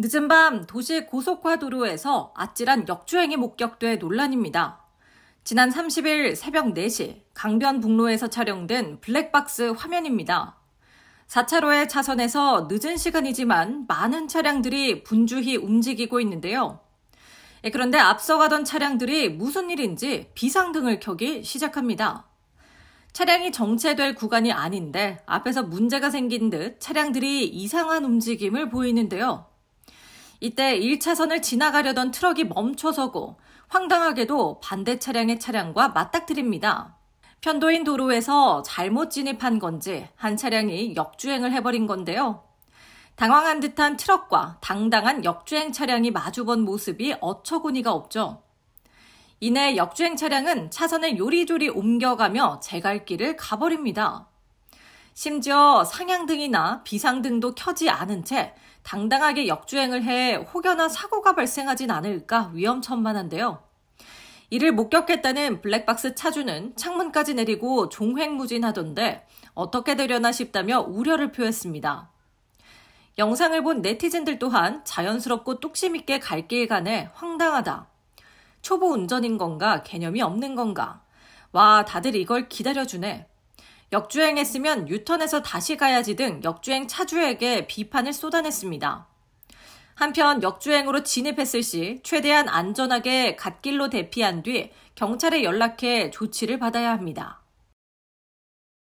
늦은 밤 도시 고속화도로에서 아찔한 역주행이 목격돼 논란입니다. 지난 30일 새벽 4시 강변북로에서 촬영된 블랙박스 화면입니다. 4차로의 차선에서 늦은 시간이지만 많은 차량들이 분주히 움직이고 있는데요. 예, 그런데 앞서가던 차량들이 무슨 일인지 비상등을 켜기 시작합니다. 차량이 정체될 구간이 아닌데 앞에서 문제가 생긴 듯 차량들이 이상한 움직임을 보이는데요. 이때 1차선을 지나가려던 트럭이 멈춰서고 황당하게도 반대 차량의 차량과 맞닥뜨립니다. 편도인 도로에서 잘못 진입한 건지 한 차량이 역주행을 해버린 건데요. 당황한 듯한 트럭과 당당한 역주행 차량이 마주본 모습이 어처구니가 없죠. 이내 역주행 차량은 차선을 요리조리 옮겨가며 제갈 길을 가버립니다. 심지어 상향등이나 비상등도 켜지 않은 채 당당하게 역주행을 해 혹여나 사고가 발생하진 않을까 위험천만한데요. 이를 목격했다는 블랙박스 차주는 창문까지 내리고 종횡무진하던데 어떻게 되려나 싶다며 우려를 표했습니다. 영상을 본 네티즌들 또한 자연스럽고 뚝심 있게 갈길 간에 황당하다. 초보 운전인 건가 개념이 없는 건가. 와 다들 이걸 기다려주네. 역주행했으면 유턴해서 다시 가야지 등 역주행 차주에게 비판을 쏟아냈습니다. 한편 역주행으로 진입했을 시 최대한 안전하게 갓길로 대피한 뒤 경찰에 연락해 조치를 받아야 합니다.